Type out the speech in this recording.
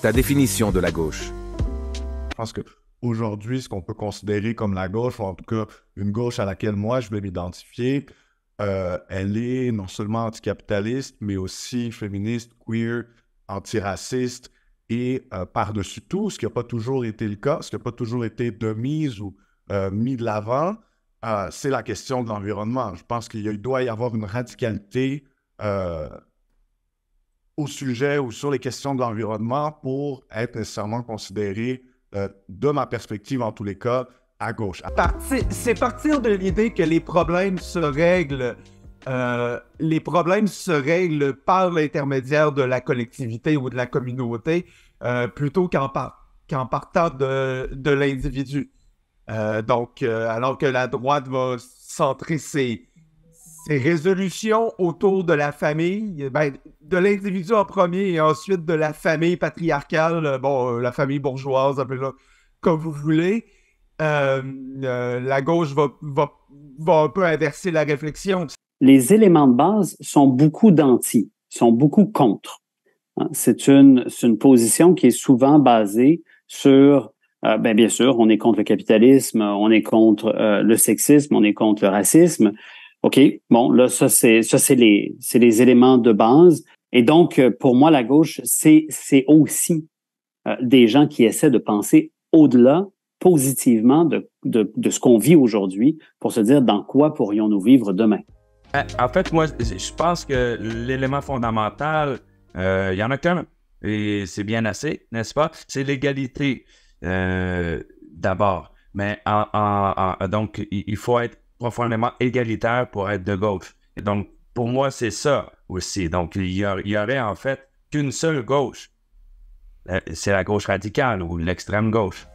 ta définition de la gauche. Je pense qu'aujourd'hui, ce qu'on peut considérer comme la gauche, ou en tout cas une gauche à laquelle moi je vais m'identifier, euh, elle est non seulement anticapitaliste, mais aussi féministe, queer, antiraciste, et euh, par-dessus tout, ce qui n'a pas toujours été le cas, ce qui n'a pas toujours été de mise ou euh, mis de l'avant, c'est la question de l'environnement. Je pense qu'il doit y avoir une radicalité au sujet ou sur les questions de l'environnement pour être nécessairement considéré, euh, de ma perspective en tous les cas, à gauche. C'est partir de l'idée que les problèmes se règlent. Euh, les problèmes se règlent par l'intermédiaire de la collectivité ou de la communauté euh, plutôt qu'en partant de, de l'individu. donc, alors que la droite va centrer ses, résolutions autour de la famille, ben, de l'individu en premier et ensuite de la famille patriarcale, bon, euh, la famille bourgeoise, comme vous voulez, euh, euh, la gauche va, va, va, un peu inverser la réflexion. Les éléments de base sont beaucoup d'anti, sont beaucoup contre. Hein. C'est une, une position qui est souvent basée sur ben bien sûr, on est contre le capitalisme, on est contre le sexisme, on est contre le racisme, OK, bon, là, ça, c'est, ça, c'est les, c'est éléments de base. Et donc, euh, pour moi, la gauche, c'est, c'est aussi euh, des gens qui essaient de penser au-delà positivement de, ce qu'on vit aujourd'hui pour se dire dans quoi pourrions-nous vivre demain. Euh, en fait, moi, je pense que l'élément fondamental, il y en a qu'un, et c'est bien assez, n'est-ce pas? C'est l'égalité, d'abord. Mais donc, il faut être profondément égalitaire pour être de gauche. donc, pour moi, c'est ça aussi. Donc, il n'y il y aurait en fait qu'une seule gauche. Euh, c'est la gauche radicale ou l'extrême gauche.